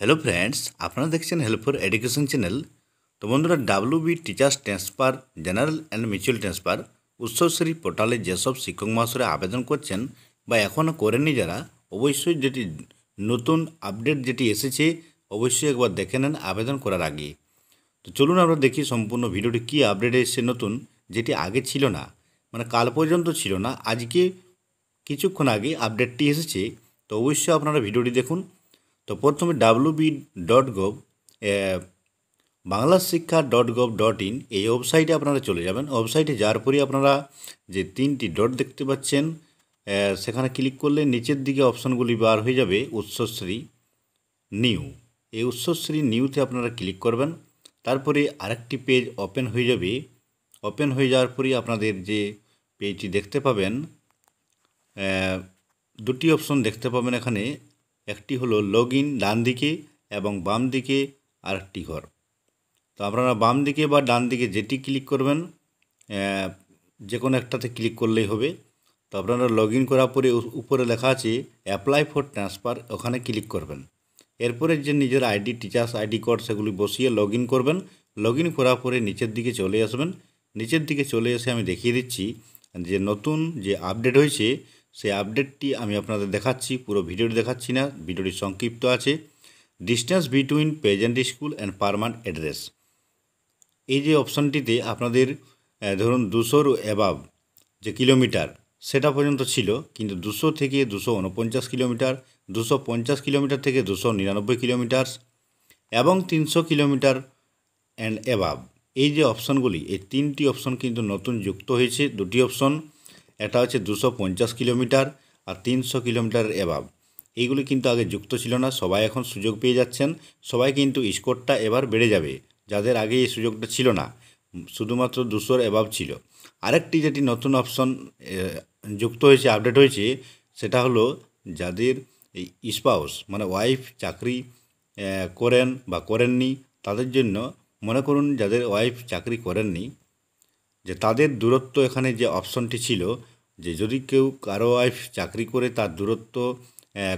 hello friends আপনারা দেখছেন help for education channel তো বন্ধুরা WB teachers transfer general and mutual transfer উৎসবশ্রী পোর্টালে যেসব শিক্ষক মহাশয় আবেদন করছেন বা এখনও করেনি যারা অবশ্যই যেটি নতুন আপডেট যেটি এসেছে অবশ্যই একবার দেখে নেন আবেদন করার আগে তো চলুন আমরা দেখি সম্পূর্ণ ভিডিওটি কী আপডেট এসেছে নতুন যেটি আগে ছিল না মানে কাল পর্যন্ত ছিল না আজকে কিছুক্ষণ আগে আপডেটটি এসেছে তো অবশ্যই আপনারা ভিডিওটি দেখুন তো প্রথমে ডাব্লুবি ডট গভ বাংলা শিক্ষা ডট গভ ডট ইন এই ওয়েবসাইটে আপনারা চলে যাবেন ওয়েবসাইটে যাওয়ার পরই আপনারা যে তিনটি ডট দেখতে পাচ্ছেন সেখানে ক্লিক করলে নিচের দিকে অপশানগুলি বার হয়ে যাবে উৎসশ্রী নিউ এই উৎসশ্রী নিউতে আপনারা ক্লিক করবেন তারপরে আরেকটি পেজ ওপেন হয়ে যাবে ওপেন হয়ে যাওয়ার পরই আপনাদের যে পেজটি দেখতে পাবেন দুটি অপশন দেখতে পাবেন এখানে একটি হলো লগ ইন ডান দিকে এবং বাম দিকে আরেকটি ঘর তো আপনারা বাম দিকে বা ডান দিকে যেটি ক্লিক করবেন যে কোনো একটাতে ক্লিক করলেই হবে তো আপনারা লগ ইন করার পরে উপরে লেখা আছে অ্যাপ্লাই ফর ট্রান্সফার ওখানে ক্লিক করবেন এরপরে যে নিজের আইডি টিচার্স আইডি কোড সেগুলি বসিয়ে লগ ইন করবেন লগ ইন করার পরে নিচের দিকে চলে আসবেন নিচের দিকে চলে এসে আমি দেখিয়ে দিচ্ছি যে নতুন যে আপডেট হয়েছে সেই আপডেটটি আমি আপনাদের দেখাচ্ছি পুরো ভিডিওটি দেখাচ্ছি না ভিডিওটি সংক্ষিপ্ত আছে distance between present school and permanent address এই যে অপশানটিতে আপনাদের ধরুন দুশোর অ্যাবাব যে কিলোমিটার সেটা পর্যন্ত ছিল কিন্তু দুশো থেকে দুশো উনপঞ্চাশ কিলোমিটার দুশো পঞ্চাশ কিলোমিটার থেকে দুশো নিরানব্বই কিলোমিটার এবং তিনশো কিলোমিটার অ্যান্ড অ্যাবাব এই যে অপশানগুলি এই তিনটি অপশন কিন্তু নতুন যুক্ত হয়েছে দুটি অপশন এটা হচ্ছে দুশো পঞ্চাশ কিলোমিটার আর তিনশো কিলোমিটারের অ্যাভাব এইগুলি কিন্তু আগে যুক্ত ছিল না সবাই এখন সুযোগ পেয়ে যাচ্ছেন সবাই কিন্তু স্কোরটা এবার বেড়ে যাবে যাদের আগে এই সুযোগটা ছিল না শুধুমাত্র দুশোর অ্যাভাব ছিল আরেকটি যেটি নতুন অপশন যুক্ত হয়েছে আপডেট হয়েছে সেটা হলো যাদের এই স্পাউস মানে ওয়াইফ চাকরি করেন বা করেননি তাদের জন্য মনে করুন যাদের ওয়াইফ চাকরি করেননি যে তাদের দূরত্ব এখানে যে অপশনটি ছিল যে যদি কেউ কারো ওয়াইফ চাকরি করে তার দূরত্ব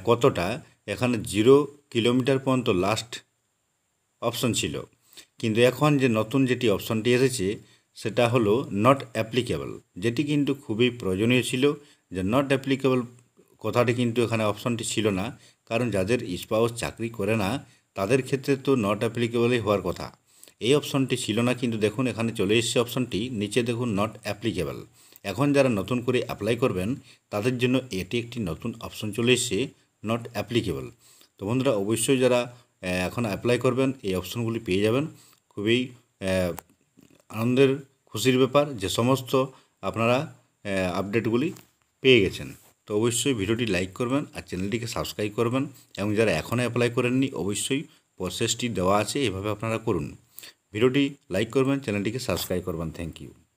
কতটা এখানে জিরো কিলোমিটার পর্যন্ত লাস্ট অপশন ছিল কিন্তু এখন যে নতুন যেটি অপশনটি এসেছে সেটা হলো নট অ্যাপ্লিকেবল যেটি কিন্তু খুবই প্রয়োজনীয় ছিল যে নট অ্যাপ্লিকেবল কথাটি কিন্তু এখানে অপশনটি ছিল না কারণ যাদের স্পাউস চাকরি করে না তাদের ক্ষেত্রে তো নট অ্যাপ্লিকেবলই হওয়ার কথা এই অপশনটি ছিল না কিন্তু দেখুন এখানে চলে এসেছে অপশনটি নিচে দেখুন নট অ্যাপ্লিকেবল এখন যারা নতুন করে অ্যাপ্লাই করবেন তাদের জন্য এটি একটি নতুন অপশন চলে এসেছে নট অ্যাপ্লিকেবল তো বন্ধুরা অবশ্যই যারা এখন অ্যাপ্লাই করবেন এই অপশনগুলি পেয়ে যাবেন খুবই আনন্দের খুশির ব্যাপার যে সমস্ত আপনারা আপডেটগুলি পেয়ে গেছেন তো অবশ্যই ভিডিওটি লাইক করবেন আর চ্যানেলটিকে সাবস্ক্রাইব করবেন এবং যারা এখনও অ্যাপ্লাই করেননি অবশ্যই প্রসেসটি দেওয়া আছে এভাবে আপনারা করুন ভিডিওটি লাইক করবেন চ্যানেলটিকে সাবস্ক্রাইব করবেন থ্যাংক ইউ